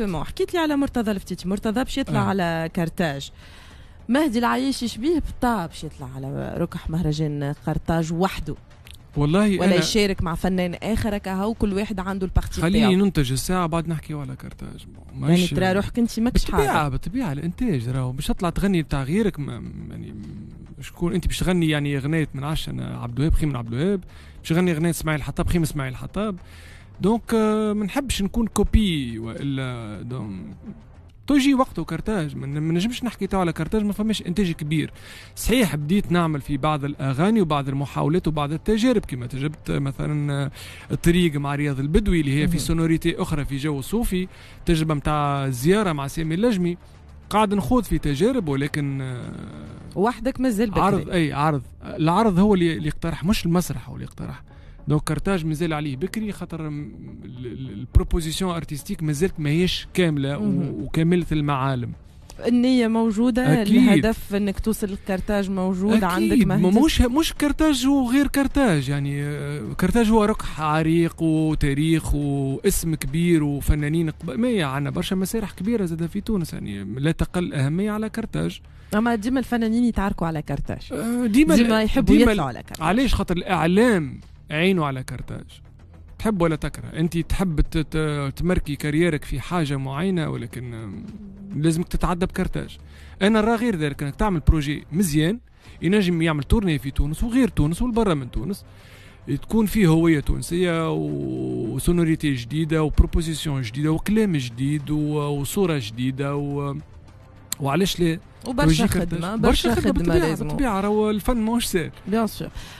اكزاكتومون حكيت لي على مرتضى الفتيتي مرتضى باش يطلع على كارتاج مهدي العياشي شبيه بطا باش يطلع على ركح مهرجان قرطاج وحده والله ولا يشارك مع فنان اخر كهو كل واحد عنده البارتي خليني ننتج الساعه بعد نحكيو على كارتاج يعني ترى روحك انت ماكش حاجه بالطبيعه بالطبيعه الانتاج راهو باش تطلع تغني بتاع غيرك يعني شكون انت باش تغني يعني غنيت من عشان عبد الوهاب خيم عبد الوهاب باش تغني غنيت اسماعيل الحطاب خيم اسماعيل الحطاب Euh, دونك ما نحبش نكون كوبي والا توجي وقته كرتاج ما نجمش نحكي تو على كرتاج ما فماش انتاج كبير صحيح بديت نعمل في بعض الاغاني وبعض المحاولات وبعض التجارب كما تجربت مثلا الطريق آه، مع رياض البدوي اللي هي في سونوريتي اخرى في جو صوفي تجربه متاع زياره مع سامي اللجمي قاعد نخوض في تجارب ولكن آه، وحدك مازال عرض اي عرض العرض هو اللي يقترح مش المسرح هو اللي يقترح دونك كارتاج مازال عليه بكري خاطر البروبوزيسيون ارتستيك مازالت ماهيش كامله وكامله المعالم النية موجودة أكيد. الهدف انك توصل لكارتاج موجود أكيد. عندك مهندس مش مش كارتاج وغير كارتاج يعني آه، كارتاج هو ركح عريق وتاريخ واسم كبير وفنانين ما عندنا برشا مسارح كبيرة زادة في تونس يعني لا تقل أهمية على كارتاج اما ديما الفنانين يتعاركوا على كارتاج آه، ديما ديما يحبوا يطلعوا على كارتاج علاش خاطر الإعلام عينه على كارتاج تحب ولا تكره انت تحب تمركي كاريرك في حاجه معينه ولكن لازمك تتعدى بكارتاج انا راه غير ذلك انك تعمل بروجي مزيان ينجم يعمل تورني في تونس وغير تونس والبرة من تونس تكون فيه هوية تونسية وسونوريتي جديدة وبروبوزيسيون جديدة وكلام جديد وصورة جديدة و... وعلاش لا وبرشا خدمة برشا خدمة بالطبيعة الفن ماهوش سهل بيان سور